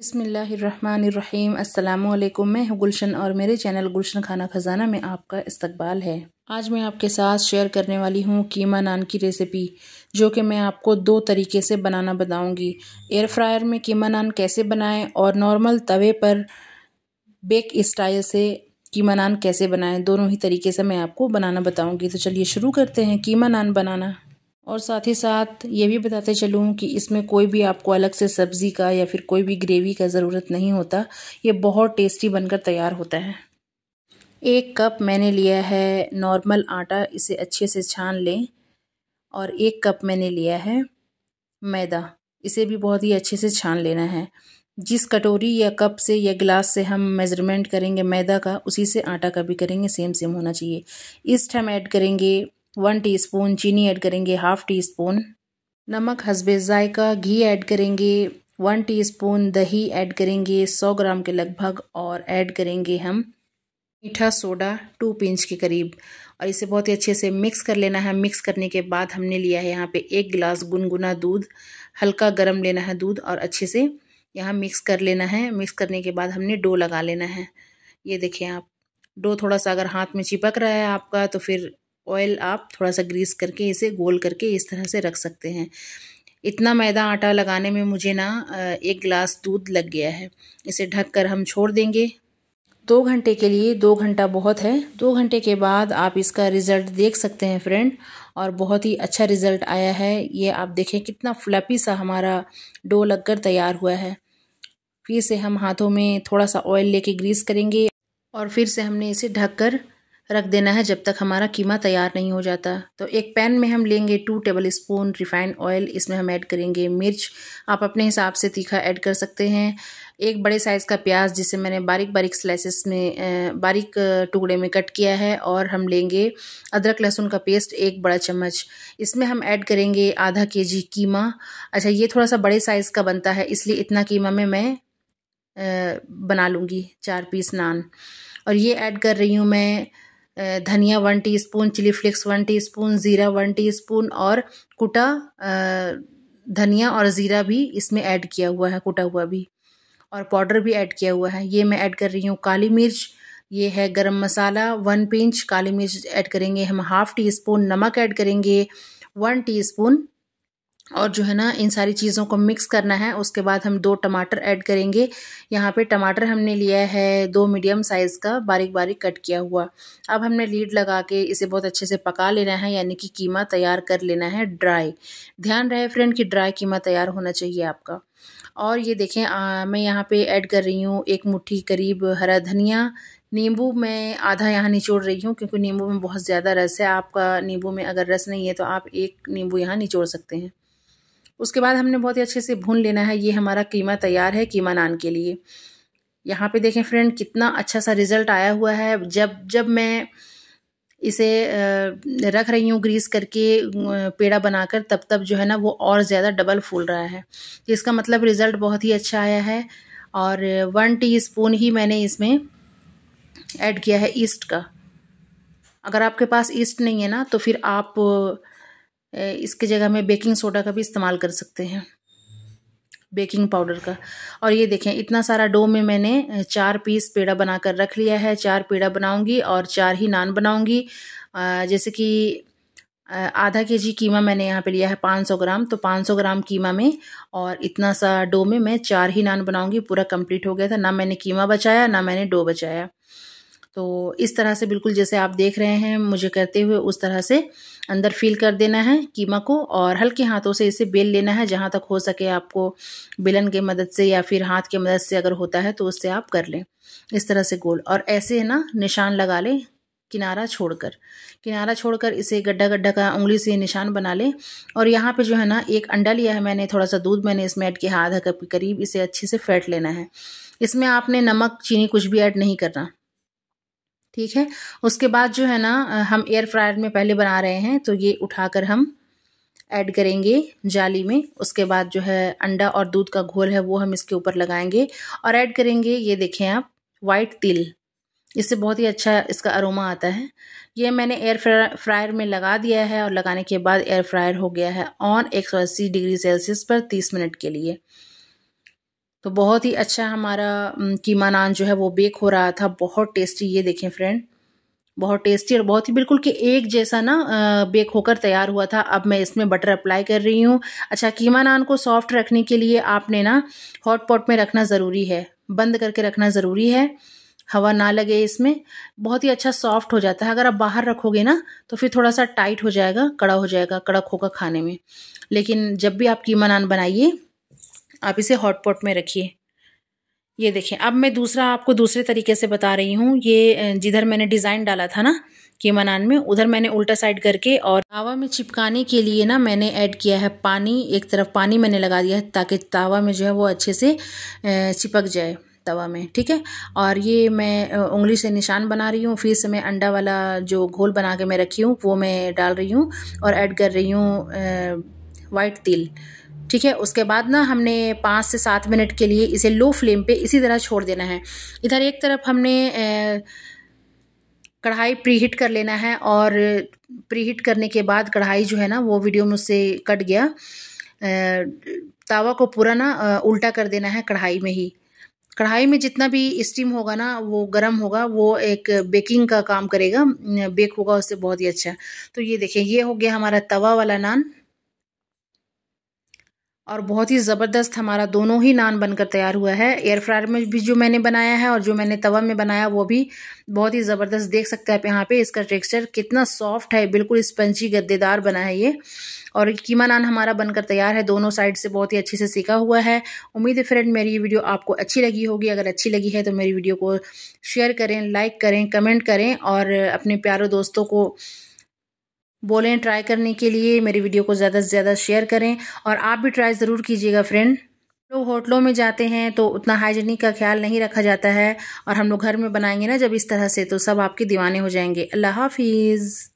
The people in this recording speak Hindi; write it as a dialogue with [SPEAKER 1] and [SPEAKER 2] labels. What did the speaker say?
[SPEAKER 1] बसमीम् अल्लाम मैं हूँ गुलशन और मेरे चैनल गुलशन खाना ख़जाना में आपका इस्तकबाल है आज मैं आपके साथ शेयर करने वाली हूँ कीमा नान की रेसिपी जो कि मैं आपको दो तरीके से बनाना बताऊँगी एयर फ्रायर में कीमा नान कैसे बनाएं और नॉर्मल तवे पर बेक स्टाइल से कीमा नान कैसे बनाएं दोनों ही तरीके से मैं आपको बनाना बताऊँगी तो चलिए शुरू करते हैं कीमा नान बनाना और साथ ही साथ ये भी बताते चलूँ कि इसमें कोई भी आपको अलग से सब्ज़ी का या फिर कोई भी ग्रेवी का ज़रूरत नहीं होता ये बहुत टेस्टी बनकर तैयार होता है एक कप मैंने लिया है नॉर्मल आटा इसे अच्छे से छान लें और एक कप मैंने लिया है मैदा इसे भी बहुत ही अच्छे से छान लेना है जिस कटोरी या कप से या गिलास से हम मेज़रमेंट करेंगे मैदा का उसी से आटा का भी करेंगे सेम सेम होना चाहिए इस हम ऐड करेंगे वन टीस्पून चीनी ऐड करेंगे हाफ टी स्पून नमक हसबे ज़ायका घी ऐड करेंगे वन टीस्पून दही ऐड करेंगे सौ ग्राम के लगभग और ऐड करेंगे हम मीठा सोडा टू पिंच के करीब और इसे बहुत ही अच्छे से मिक्स कर लेना है मिक्स करने के बाद हमने लिया है यहाँ पे एक गिलास गुनगुना दूध हल्का गर्म लेना है दूध और अच्छे से यहाँ मिक्स कर लेना है मिक्स करने के बाद हमने डो लगा लेना है ये देखिए आप डो थोड़ा सा अगर हाथ में चिपक रहा है आपका तो फिर ऑयल आप थोड़ा सा ग्रीस करके इसे गोल करके इस तरह से रख सकते हैं इतना मैदा आटा लगाने में मुझे ना एक गिलास दूध लग गया है इसे ढक कर हम छोड़ देंगे दो घंटे के लिए दो घंटा बहुत है दो घंटे के बाद आप इसका रिज़ल्ट देख सकते हैं फ्रेंड और बहुत ही अच्छा रिज़ल्ट आया है ये आप देखें कितना फ्लपी सा हमारा डो लगकर तैयार हुआ है फिर से हम हाथों में थोड़ा सा ऑयल लेके ग्रीस करेंगे और फिर से हमने इसे ढककर रख देना है जब तक हमारा कीमा तैयार नहीं हो जाता तो एक पैन में हम लेंगे two tablespoon refined oil इसमें हम ऐड करेंगे मिर्च आप अपने हिसाब से तीखा ऐड कर सकते हैं एक बड़े साइज़ का प्याज जिसे मैंने बारीक बारीक स्लाइसेस में बारीक टुकड़े में कट किया है और हम लेंगे अदरक लहसुन का पेस्ट एक बड़ा चम्मच इसमें हम ऐड करेंगे आधा के जी कीमा अच्छा ये थोड़ा सा बड़े साइज़ का बनता है इसलिए इतना कीमा में मैं बना लूँगी चार पीस नान और ये ऐड कर रही हूँ मैं धनिया one teaspoon chilli flakes one teaspoon ज़ीरा वन टीस्पून और कुटा धनिया और ज़ीरा भी इसमें ऐड किया हुआ है कुटा हुआ भी और पाउडर भी ऐड किया हुआ है ये मैं ऐड कर रही हूँ काली मिर्च ये है गरम मसाला वन पिंच काली मिर्च ऐड करेंगे हम हाफ़ टी स्पून नमक ऐड करेंगे वन स्पून और जो है ना इन सारी चीज़ों को मिक्स करना है उसके बाद हम दो टमाटर ऐड करेंगे यहाँ पे टमाटर हमने लिया है दो मीडियम साइज़ का बारीक बारीक कट किया हुआ अब हमने लीड लगा के इसे बहुत अच्छे से पका लेना है यानी कि कीमा तैयार कर लेना है ड्राई ध्यान रहे फ्रेंड कि ड्राई कीमा तैयार होना चाहिए आपका और ये देखें आ, मैं यहाँ पर ऐड कर रही हूँ एक मुठ्ठी करीब हरा धनिया नींबू मैं आधा यहाँ निचोड़ रही हूँ क्योंकि नींबू में बहुत ज़्यादा रस है आपका नींबू में अगर रस नहीं है तो आप एक नींबू यहाँ निचोड़ सकते हैं उसके बाद हमने बहुत ही अच्छे से भून लेना है ये हमारा कीमा तैयार है कीमा नान के लिए यहाँ पे देखें फ्रेंड कितना अच्छा सा रिज़ल्ट आया हुआ है जब जब मैं इसे रख रही हूँ ग्रीस करके पेड़ा बनाकर तब तब जो है ना वो और ज़्यादा डबल फूल रहा है तो इसका मतलब रिज़ल्ट बहुत ही अच्छा आया है और वन टीस्पून ही मैंने इसमें ऐड किया है ईस्ट का अगर आपके पास ईस्ट नहीं है ना तो फिर आप इसकी जगह में बेकिंग सोडा का भी इस्तेमाल कर सकते हैं बेकिंग पाउडर का और ये देखें इतना सारा डो में मैंने चार पीस पेड़ा बनाकर रख लिया है चार पेड़ा बनाऊंगी और चार ही नान बनाऊंगी जैसे कि आधा के जी कीमा मैंने यहाँ पे लिया है 500 ग्राम तो 500 ग्राम कीमा में और इतना सा डो में मैं चार ही नान बनाऊंगी पूरा कंप्लीट हो गया था ना मैंने कीमा बचाया ना मैंने डो बचाया तो इस तरह से बिल्कुल जैसे आप देख रहे हैं मुझे करते हुए उस तरह से अंदर फील कर देना है कीमा को और हल्के हाथों से इसे बेल लेना है जहाँ तक हो सके आपको बेलन के मदद से या फिर हाथ के मदद से अगर होता है तो उससे आप कर लें इस तरह से गोल और ऐसे है ना निशान लगा लें किनारा छोड़कर किनारा छोड़कर इसे गड्ढा गड्ढा का उंगली से निशान बना लें और यहाँ पे जो है ना एक अंडा लिया है मैंने थोड़ा सा दूध मैंने इसमें ऐड किया आधा कप के करीब इसे अच्छे से फेंट लेना है इसमें आपने नमक चीनी कुछ भी ऐड नहीं करना ठीक है उसके बाद जो है ना हम एयर फ्रायर में पहले बना रहे हैं तो ये उठाकर हम ऐड करेंगे जाली में उसके बाद जो है अंडा और दूध का घोल है वो हम इसके ऊपर लगाएंगे और ऐड करेंगे ये देखें आप वाइट तिल इससे बहुत ही अच्छा इसका अरोमा आता है ये मैंने एयर फ्रायर में लगा दिया है और लगाने के बाद एयर फ्रायर हो गया है ऑन 180 डिग्री सेल्सियस पर 30 मिनट के लिए तो बहुत ही अच्छा हमारा कीमा नान जो है वो बेक हो रहा था बहुत टेस्टी ये देखें फ्रेंड बहुत टेस्टी और बहुत ही बिल्कुल कि एक जैसा ना बेक होकर तैयार हुआ था अब मैं इसमें बटर अप्लाई कर रही हूँ अच्छा कीमा नान को सॉफ्ट रखने के लिए आपने ना हॉट पॉट में रखना ज़रूरी है बंद करके रखना ज़रूरी है हवा ना लगे इसमें बहुत ही अच्छा सॉफ्ट हो जाता है अगर आप बाहर रखोगे ना तो फिर थोड़ा सा टाइट हो जाएगा कड़ा हो जाएगा कड़क होगा खाने में लेकिन जब भी आप कीमा नान बनाइए आप इसे हॉट पॉट में रखिए ये देखें अब मैं दूसरा आपको दूसरे तरीके से बता रही हूँ ये जिधर मैंने डिज़ाइन डाला था ना कि मनान में उधर मैंने उल्टा साइड करके और तावा में चिपकाने के लिए ना मैंने ऐड किया है पानी एक तरफ पानी मैंने लगा दिया है ताकि तावा में जो है वो अच्छे से चिपक जाए तवा में ठीक है और ये मैं उंगली से निशान बना रही हूँ फिर से मैं अंडा वाला जो घोल बना के मैं रखी हूँ वो मैं डाल रही हूँ और ऐड कर रही हूँ वाइट तिल ठीक है उसके बाद ना हमने पाँच से सात मिनट के लिए इसे लो फ्लेम पे इसी तरह छोड़ देना है इधर एक तरफ हमने कढ़ाई प्रीहीट कर लेना है और प्रीहीट करने के बाद कढ़ाई जो है ना वो वीडियो में उससे कट गया तावा को पूरा ना उल्टा कर देना है कढ़ाई में ही कढ़ाई में जितना भी स्टीम होगा ना वो गर्म होगा वो एक बेकिंग का काम करेगा बेक होगा उससे बहुत ही अच्छा तो ये देखें ये हो गया हमारा तवा वाला नान और बहुत ही ज़बरदस्त हमारा दोनों ही नान बनकर तैयार हुआ है एयर फ्रायर में भी जो मैंने बनाया है और जो मैंने तवा में बनाया वो भी बहुत ही ज़बरदस्त देख सकते हैं आप यहाँ पे इसका टेक्सचर कितना सॉफ्ट है बिल्कुल स्पंजी गद्देदार बना है ये और कीमा नान हमारा बनकर तैयार है दोनों साइड से बहुत ही अच्छे से सीखा हुआ है उम्मीद है फ्रेंड मेरी ये वीडियो आपको अच्छी लगी होगी अगर अच्छी लगी है तो मेरी वीडियो को शेयर करें लाइक करें कमेंट करें और अपने प्यारों दोस्तों को बोलें ट्राई करने के लिए मेरी वीडियो को ज़्यादा से ज़्यादा शेयर करें और आप भी ट्राई ज़रूर कीजिएगा फ्रेंड लोग होटलों में जाते हैं तो उतना हाइजीनिक का ख्याल नहीं रखा जाता है और हम लोग घर में बनाएंगे ना जब इस तरह से तो सब आपके दीवाने हो जाएंगे अल्लाह हाफिज़